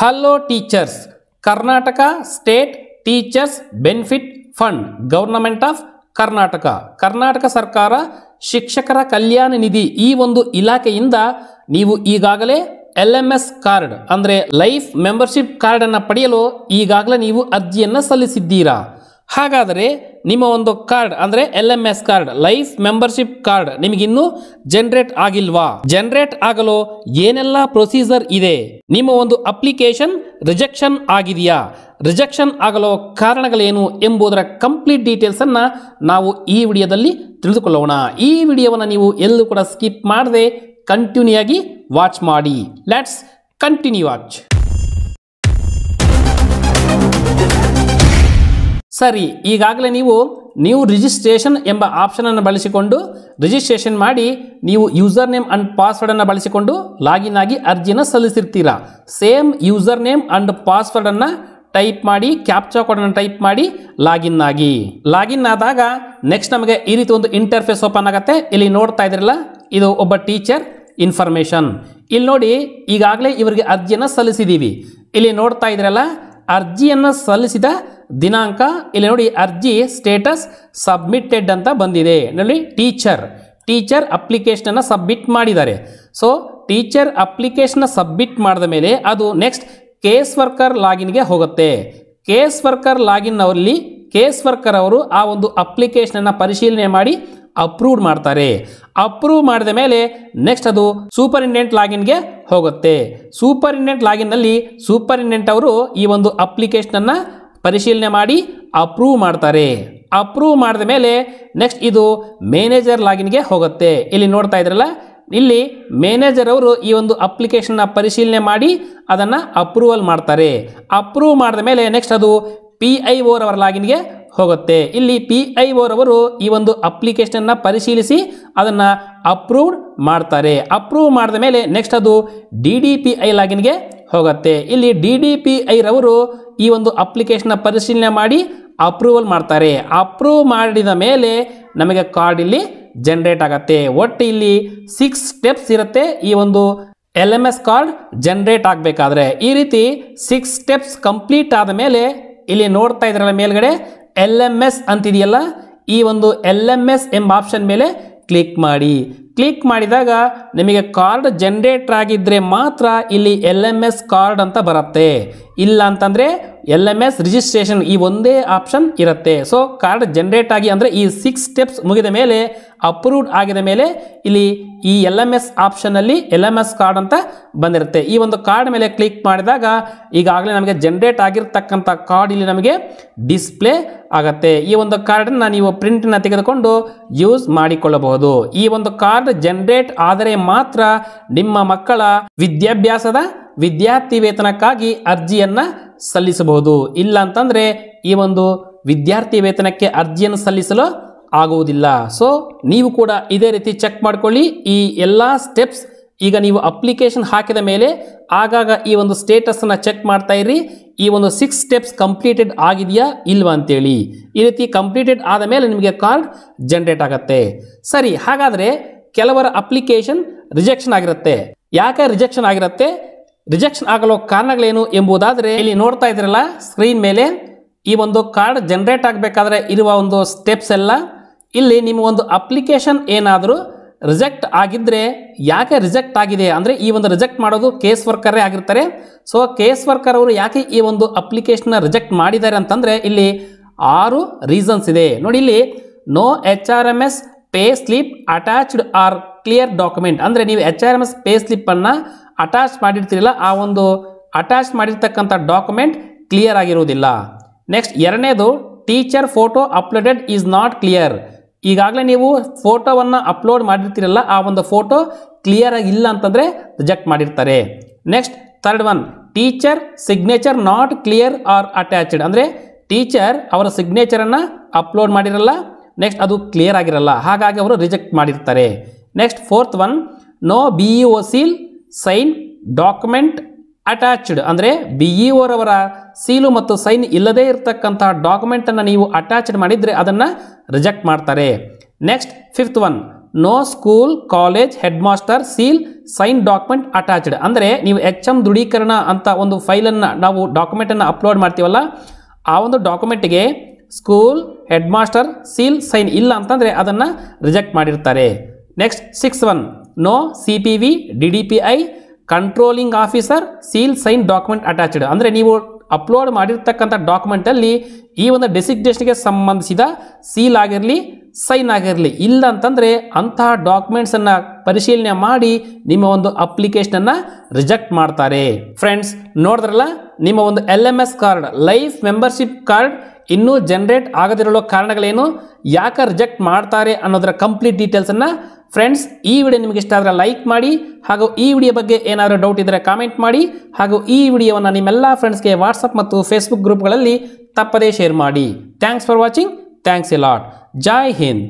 hello teachers Karnataka state teachers benefit fund government of Karnataka Karnataka ಸರ್ಕಾರ ಶಿಕ್ಷಕರ ಕಲ್ಯಾಣ ನಿಧಿ ಈ ಒಂದು ಇಲಾಖೆಯಿಂದ ನೀವು ಈಗಾಗಲೇ ಎಲ್ ಎಮ್ ಎಸ್ ಕಾರ್ಡ್ ಅಂದರೆ ಲೈಫ್ ಮೆಂಬರ್ಶಿಪ್ ಕಾರ್ಡನ್ನು ಪಡೆಯಲು ಈಗಾಗಲೇ ನೀವು ಅರ್ಜಿಯನ್ನು ಸಲ್ಲಿಸಿದ್ದೀರಾ ಹಾಗಾದರೆ ನಿಮ್ಮ ಒಂದು ಕಾರ್ಡ್ ಅಂದರೆ L M S card life membership card ನಿಮಗಿನ್ನೂ ಜನರೇಟ್ ಆಗಿಲ್ವಾ ಜನರೇಟ್ ಆಗಲು ಏನೆಲ್ಲ ಪ್ರೊಸೀಜರ್ ಇದೆ ನಿಮ್ಮ ಒಂದು ಅಪ್ಲಿಕೇಶನ್ ರಿಜೆಕ್ಷನ್ ಆಗಿದೆಯಾ ರಿಜೆಕ್ಷನ್ ಆಗಲು ಕಾರಣಗಳೇನು ಎಂಬುದರ ಕಂಪ್ಲೀಟ್ ಡೀಟೇಲ್ಸನ್ನು ನಾವು ಈ ವಿಡಿಯೋದಲ್ಲಿ ತಿಳಿದುಕೊಳ್ಳೋಣ ಈ ವಿಡಿಯೋವನ್ನು ನೀವು ಎಲ್ಲೂ ಕೂಡ ಸ್ಕಿಪ್ ಮಾಡದೆ ಕಂಟಿನ್ಯೂ ಆಗಿ ವಾಚ್ ಮಾಡಿ ಲೆಟ್ಸ್ ಕಂಟಿನ್ಯೂ ವಾಚ್ ಸರಿ ಈಗಾಗಲೇ ನೀವು ನೀವು ರಿಜಿಸ್ಟ್ರೇಷನ್ ಎಂಬ ಆಪ್ಷನನ್ನು ಬಳಸಿಕೊಂಡು ರಿಜಿಸ್ಟ್ರೇಷನ್ ಮಾಡಿ ನೀವು ಯೂಸರ್ ನೇಮ್ ಅಂಡ್ ಪಾಸ್ವರ್ಡನ್ನು ಬಳಸಿಕೊಂಡು ಲಾಗಿನ್ ಆಗಿ ಅರ್ಜಿಯನ್ನು ಸಲ್ಲಿಸಿರ್ತೀರಾ ಸೇಮ್ ಯೂಸರ್ ನೇಮ್ ಅಂಡ್ ಪಾಸ್ವರ್ಡನ್ನು ಟೈಪ್ ಮಾಡಿ ಕ್ಯಾಪ್ಚಾ ಕೋಡನ್ನು ಟೈಪ್ ಮಾಡಿ ಲಾಗಿನ್ ಆಗಿ ಲಾಗಿನ್ ಆದಾಗ ನೆಕ್ಸ್ಟ್ ನಮಗೆ ಈ ರೀತಿ ಒಂದು ಇಂಟರ್ಫೇಸ್ ಓಪನ್ ಆಗುತ್ತೆ ಇಲ್ಲಿ ನೋಡ್ತಾ ಇದ್ರಲ್ಲ ಇದು ಒಬ್ಬ ಟೀಚರ್ ಇನ್ಫಾರ್ಮೇಷನ್ ಇಲ್ಲಿ ನೋಡಿ ಈಗಾಗಲೇ ಇವರಿಗೆ ಅರ್ಜಿಯನ್ನು ಸಲ್ಲಿಸಿದ್ದೀವಿ ಇಲ್ಲಿ ನೋಡ್ತಾ ಇದ್ರಲ್ಲ ಅರ್ಜಿಯನ್ನು ಸಲ್ಲಿಸಿದ ದಿನಾಂಕ ಇಲ್ಲಿ ನೋಡಿ ಅರ್ಜಿ ಸ್ಟೇಟಸ್ ಸಬ್ಮಿಟೆಡ್ ಅಂತ ಬಂದಿದೆ ನೋಡಿ ಟೀಚರ್ ಟೀಚರ್ ಅಪ್ಲಿಕೇಶನನ್ನು ಸಬ್ಮಿಟ್ ಮಾಡಿದ್ದಾರೆ ಸೊ ಟೀಚರ್ ಅಪ್ಲಿಕೇಶನ್ನ ಸಬ್ಮಿಟ್ ಮಾಡಿದ ಮೇಲೆ ಅದು ನೆಕ್ಸ್ಟ್ ಕೇಸ್ ವರ್ಕರ್ ಲಾಗಿನ್ಗೆ ಹೋಗುತ್ತೆ ಕೇಸ್ ವರ್ಕರ್ ಲಾಗಿನ್ ಅವರಲ್ಲಿ ಕೇಸ್ ವರ್ಕರ್ ಅವರು ಆ ಒಂದು ಅಪ್ಲಿಕೇಶನನ್ನು ಪರಿಶೀಲನೆ ಮಾಡಿ ಅಪ್ರೂವ್ಡ್ ಮಾಡ್ತಾರೆ ಅಪ್ರೂವ್ ಮಾಡಿದ ಮೇಲೆ ನೆಕ್ಸ್ಟ್ ಅದು ಸೂಪರಿಂಡೆಂಟ್ ಲಾಗಿನ್ಗೆ ಹೋಗುತ್ತೆ ಸೂಪರಿಂಡೆಂಟ್ ಲಾಗಿನ್ನಲ್ಲಿ ಸೂಪರಿಂಡೆಂಟ್ ಅವರು ಈ ಒಂದು ಅಪ್ಲಿಕೇಶನನ್ನು ಪರಿಶೀಲನೆ ಮಾಡಿ ಅಪ್ರೂವ್ ಮಾಡ್ತಾರೆ ಅಪ್ರೂವ್ ಮಾಡಿದ ಮೇಲೆ ನೆಕ್ಸ್ಟ್ ಇದು ಮ್ಯಾನೇಜರ್ ಲಾಗಿನ್ಗೆ ಹೋಗುತ್ತೆ ಇಲ್ಲಿ ನೋಡ್ತಾ ಇದ್ರಲ್ಲ ಇಲ್ಲಿ ಮ್ಯಾನೇಜರ್ ಅವರು ಈ ಒಂದು ಅಪ್ಲಿಕೇಶನ್ನ ಪರಿಶೀಲನೆ ಮಾಡಿ ಅದನ್ನು ಅಪ್ರೂವಲ್ ಮಾಡ್ತಾರೆ ಅಪ್ರೂವ್ ಮಾಡಿದ ಮೇಲೆ ನೆಕ್ಸ್ಟ್ ಅದು ಪಿ ಐ ಓರವರ ಲಾಗಿನ್ಗೆ ಹೋಗುತ್ತೆ ಇಲ್ಲಿ ಪಿ ಐ ಓರವರು ಈ ಒಂದು ಅಪ್ಲಿಕೇಶನನ್ನು ಪರಿಶೀಲಿಸಿ ಅದನ್ನು ಅಪ್ರೂವ್ಡ್ ಮಾಡ್ತಾರೆ ಅಪ್ರೂವ್ ಮಾಡಿದ ಮೇಲೆ ನೆಕ್ಸ್ಟ್ ಅದು ಡಿ ಡಿ ಪಿ ಐ ಲಾಗಿನ್ಗೆ ಹೋಗುತ್ತೆ ಇಲ್ಲಿ ಡಿ ಡಿ ಪಿ ಐ ರವರು ಈ ಒಂದು ಅಪ್ಲಿಕೇಶನ್ನ ಪರಿಶೀಲನೆ ಮಾಡಿ ಅಪ್ರೂವಲ್ ಮಾಡ್ತಾರೆ ಅಪ್ರೂವ್ ಮಾಡಿದ ಮೇಲೆ ನಮಗೆ ಕಾರ್ಡ್ ಇಲ್ಲಿ ಜನ್ರೇಟ್ ಆಗುತ್ತೆ ಒಟ್ಟು ಇಲ್ಲಿ ಸಿಕ್ಸ್ ಸ್ಟೆಪ್ಸ್ ಇರುತ್ತೆ ಈ ಒಂದು L M S card generate ಆಗಬೇಕಾದ್ರೆ ಈ ರೀತಿ ಸಿಕ್ಸ್ ಸ್ಟೆಪ್ಸ್ ಕಂಪ್ಲೀಟ್ ಆದ ಮೇಲೆ ಇಲ್ಲಿ ನೋಡ್ತಾ ಇದ್ರಲ್ಲ ಮೇಲ್ಗಡೆ ಎಲ್ ಎಮ್ ಎಸ್ ಅಂತಿದೆಯಲ್ಲ ಈ ಒಂದು ಎಲ್ ಎಮ್ ಎಸ್ ಎಂಬ ಆಪ್ಷನ್ ಮೇಲೆ ಕ್ಲಿಕ್ ಮಾಡಿ ಕ್ಲಿಕ್ ಮಾಡಿದಾಗ ನಿಮಗೆ ಕಾರ್ಡ್ ಜನ್ರೇಟ್ ಆಗಿದ್ದರೆ ಮಾತ್ರ ಇಲ್ಲಿ ಎಲ್ ಎಮ್ ಎಸ್ ಕಾರ್ಡ್ ಅಂತ ಬರುತ್ತೆ ಇಲ್ಲ ಅಂತಂದರೆ ಎಲ್ ಎಮ್ ಎಸ್ ರಿಜಿಸ್ಟ್ರೇಷನ್ ಈ ಒಂದೇ ಆಪ್ಷನ್ ಇರುತ್ತೆ ಸೊ ಕಾರ್ಡ್ ಜನರೇಟ್ ಆಗಿ ಅಂದರೆ ಈ ಸಿಕ್ಸ್ ಸ್ಟೆಪ್ಸ್ ಮುಗಿದ ಮೇಲೆ ಅಪ್ರೂವ್ಡ್ ಆಗಿದ ಮೇಲೆ ಇಲ್ಲಿ ಈ ಎಲ್ ಎಮ್ ಎಸ್ ಆಪ್ಷನಲ್ಲಿ ಎಲ್ ಎಮ್ ಎಸ್ ಕಾರ್ಡ್ ಅಂತ ಬಂದಿರುತ್ತೆ ಈ ಒಂದು ಕಾರ್ಡ್ ಮೇಲೆ ಕ್ಲಿಕ್ ಮಾಡಿದಾಗ ಈಗಾಗಲೇ ನಮಗೆ ಜನರೇಟ್ ಆಗಿರ್ತಕ್ಕಂಥ ಕಾರ್ಡ್ ಇಲ್ಲಿ ನಮಗೆ ಡಿಸ್ಪ್ಲೇ ಆಗುತ್ತೆ ಈ ಒಂದು ಕಾರ್ಡನ್ನು ನೀವು ಪ್ರಿಂಟನ್ನು ತೆಗೆದುಕೊಂಡು ಯೂಸ್ ಮಾಡಿಕೊಳ್ಳಬಹುದು ಈ ಒಂದು ಕಾರ್ಡ್ ಜನರೇಟ್ ಆದರೆ ಮಾತ್ರ ನಿಮ್ಮ ಮಕ್ಕಳ ವಿದ್ಯಾಭ್ಯಾಸದ ವಿದ್ಯಾರ್ಥಿ ವೇತನಕ್ಕಾಗಿ ಅರ್ಜಿಯನ್ನು ಸಲ್ಲಿಸಬಹುದು ಇಲ್ಲ ಅಂತಂದರೆ ಈ ಒಂದು ವಿದ್ಯಾರ್ಥಿ ವೇತನಕ್ಕೆ ಅರ್ಜಿಯನ್ನು ಸಲ್ಲಿಸಲು ಆಗುವುದಿಲ್ಲ ಸೊ ನೀವು ಕೂಡ ಇದೇ ರೀತಿ ಚೆಕ್ ಮಾಡಿಕೊಳ್ಳಿ ಈ ಎಲ್ಲ ಸ್ಟೆಪ್ಸ್ ಈಗ ನೀವು ಅಪ್ಲಿಕೇಶನ್ ಹಾಕಿದ ಮೇಲೆ ಆಗಾಗ ಈ ಒಂದು ಸ್ಟೇಟಸನ್ನು ಚೆಕ್ ಮಾಡ್ತಾ ಇರಿ ಈ ಒಂದು ಸಿಕ್ಸ್ ಸ್ಟೆಪ್ಸ್ ಕಂಪ್ಲೀಟೆಡ್ ಆಗಿದೆಯಾ ಇಲ್ವಾ ಅಂತೇಳಿ ಈ ರೀತಿ ಕಂಪ್ಲೀಟೆಡ್ ಆದ ಮೇಲೆ ನಿಮಗೆ ಕಾರ್ಡ್ ಜನರೇಟ್ ಆಗುತ್ತೆ ಸರಿ ಹಾಗಾದರೆ ಕೆಲವರ ಅಪ್ಲಿಕೇಶನ್ ರಿಜೆಕ್ಷನ್ ಆಗಿರುತ್ತೆ ಯಾಕೆ ರಿಜೆಕ್ಷನ್ ಆಗಿರುತ್ತೆ ರಿಜೆಕ್ಷನ್ ಆಗಲು ಕಾರಣಗಳೇನು ಎಂಬುದಾದರೆ ಇಲ್ಲಿ ನೋಡ್ತಾ ಇದ್ರಲ್ಲ ಸ್ಕ್ರೀನ್ ಮೇಲೆ ಈ ಒಂದು ಕಾರ್ಡ್ ಜನರೇಟ್ ಆಗಬೇಕಾದ್ರೆ ಇರುವ ಒಂದು ಸ್ಟೆಪ್ಸ್ ಎಲ್ಲ ಇಲ್ಲಿ ನಿಮ್ಮ ಒಂದು ಅಪ್ಲಿಕೇಶನ್ ಏನಾದರೂ ರಿಜೆಕ್ಟ್ ಆಗಿದ್ದರೆ ಯಾಕೆ ರಿಜೆಕ್ಟ್ ಆಗಿದೆ ಅಂದರೆ ಈ ಒಂದು ರಿಜೆಕ್ಟ್ ಮಾಡೋದು ಕೇಸ್ ವರ್ಕರೇ ಆಗಿರ್ತಾರೆ ಸೊ ಕೇಸ್ ವರ್ಕರ್ ಅವರು ಯಾಕೆ ಈ ಒಂದು ಅಪ್ಲಿಕೇಶನ್ನ ರಿಜೆಕ್ಟ್ ಮಾಡಿದ್ದಾರೆ ಅಂತಂದರೆ ಇಲ್ಲಿ ಆರು ರೀಸನ್ಸ್ ಇದೆ ನೋಡಿ ಇಲ್ಲಿ no H R M S pay slip attached or clear document ಅಂದರೆ ನೀವು H R M S pay ಸ್ಲಿಪ್ಪನ್ನು ಅಟ್ಯಾಚ್ ಮಾಡಿರ್ತೀರಲ್ಲ ಆ ಒಂದು ಅಟ್ಯಾಚ್ ಮಾಡಿರ್ತಕ್ಕಂಥ ಡಾಕ್ಯುಮೆಂಟ್ ಕ್ಲಿಯರ್ ಆಗಿರುವುದಿಲ್ಲ ನೆಕ್ಸ್ಟ್ ಎರಡನೇದು teacher photo uploaded is not clear ಈಗಾಗಲೇ ನೀವು ಫೋಟೋವನ್ನು ಅಪ್ಲೋಡ್ ಮಾಡಿರ್ತೀರಲ್ಲ ಆ ಒಂದು ಫೋಟೋ ಕ್ಲಿಯರ್ ಆಗಿಲ್ಲ ಅಂತಂದರೆ ರಿಜೆಕ್ಟ್ ಮಾಡಿರ್ತಾರೆ next third one teacher signature not clear or attached ಅಂದರೆ ಟೀಚರ್ ಅವರ ಸಿಗ್ನೇಚರನ್ನು ಅಪ್ಲೋಡ್ ಮಾಡಿರಲ್ಲ ನೆಕ್ಸ್ಟ್ ಅದು ಕ್ಲಿಯರ್ ಆಗಿರಲ್ಲ ಹಾಗಾಗಿ ಅವರು ರಿಜೆಕ್ಟ್ ಮಾಡಿರ್ತಾರೆ next fourth one no B E O seal sign document attached ಅಂದರೆ ಬಿ ಇ ಓರವರ ಸೀಲು ಮತ್ತು ಸೈನ್ ಇಲ್ಲದೇ ಇರತಕ್ಕಂತಹ ಡಾಕ್ಯುಮೆಂಟನ್ನು ನೀವು ಅಟ್ಯಾಚ್ಡ್ ಮಾಡಿದರೆ ಅದನ್ನು ರಿಜೆಕ್ಟ್ ಮಾಡ್ತಾರೆ next fifth one no school college head master seal sign document attached ಅಂದರೆ ನೀವು ಎಚ್ ಎಂ ದೃಢೀಕರಣ ಅಂತ ಒಂದು ಫೈಲನ್ನು ನಾವು ಡಾಕ್ಯುಮೆಂಟನ್ನು ಅಪ್ಲೋಡ್ ಮಾಡ್ತೀವಲ್ಲ ಆ ಒಂದು ಡಾಕ್ಯುಮೆಂಟ್ಗೆ school head master seal sign ಇಲ್ಲ ಅಂತಂದರೆ ಅದನ್ನು ರಿಜೆಕ್ಟ್ ಮಾಡಿರ್ತಾರೆ next six one no C P V D D P I controlling officer seal sign document attached ಅಂದರೆ ನೀವು ಅಪ್ಲೋಡ್ ಮಾಡಿರ್ತಕ್ಕಂಥ ಡಾಕ್ಯುಮೆಂಟಲ್ಲಿ ಈ ಒಂದು ಡೆಸಿಗ್ನೇಷನ್ಗೆ ಸಂಬಂಧಿಸಿದ ಸೀಲ್ ಆಗಿರಲಿ ಸೈನ್ ಆಗಿರಲಿ ಇಲ್ಲ ಅಂತಂದರೆ ಅಂತಹ ಡಾಕ್ಯುಮೆಂಟ್ಸನ್ನು ಪರಿಶೀಲನೆ ಮಾಡಿ ನಿಮ್ಮ ಒಂದು ಅಪ್ಲಿಕೇಶನನ್ನು ರಿಜೆಕ್ಟ್ ಮಾಡ್ತಾರೆ ಫ್ರೆಂಡ್ಸ್ ನೋಡಿದ್ರಲ್ಲ ನಿಮ್ಮ ಒಂದು L M S card life membership card ಇನ್ನೂ ಜನರೇಟ್ ಆಗದಿರಲು ಕಾರಣಗಳೇನು ಯಾಕೆ ರಿಜೆಕ್ಟ್ ಮಾಡ್ತಾರೆ ಅನ್ನೋದರ ಕಂಪ್ಲೀಟ್ ಡೀಟೇಲ್ಸನ್ನು ಫ್ರೆಂಡ್ಸ್ ಈ ವಿಡಿಯೋ ನಿಮಗೆ ಇಷ್ಟ ಆದರೆ ಲೈಕ್ ಮಾಡಿ ಹಾಗೂ ಈ ವಿಡಿಯೋ ಬಗ್ಗೆ ಏನಾದರೂ ಡೌಟ್ ಇದ್ದರೆ ಕಾಮೆಂಟ್ ಮಾಡಿ ಹಾಗೂ ಈ ವಿಡಿಯೋವನ್ನು ನಿಮ್ಮೆಲ್ಲ ಫ್ರೆಂಡ್ಸ್ಗೆ ವಾಟ್ಸಪ್ ಮತ್ತು ಫೇಸ್ಬುಕ್ ಗ್ರೂಪ್ಗಳಲ್ಲಿ ತಪ್ಪದೇ ಶೇರ್ ಮಾಡಿ thanks for watching thanks a lot ಜೈ ಹಿಂದ್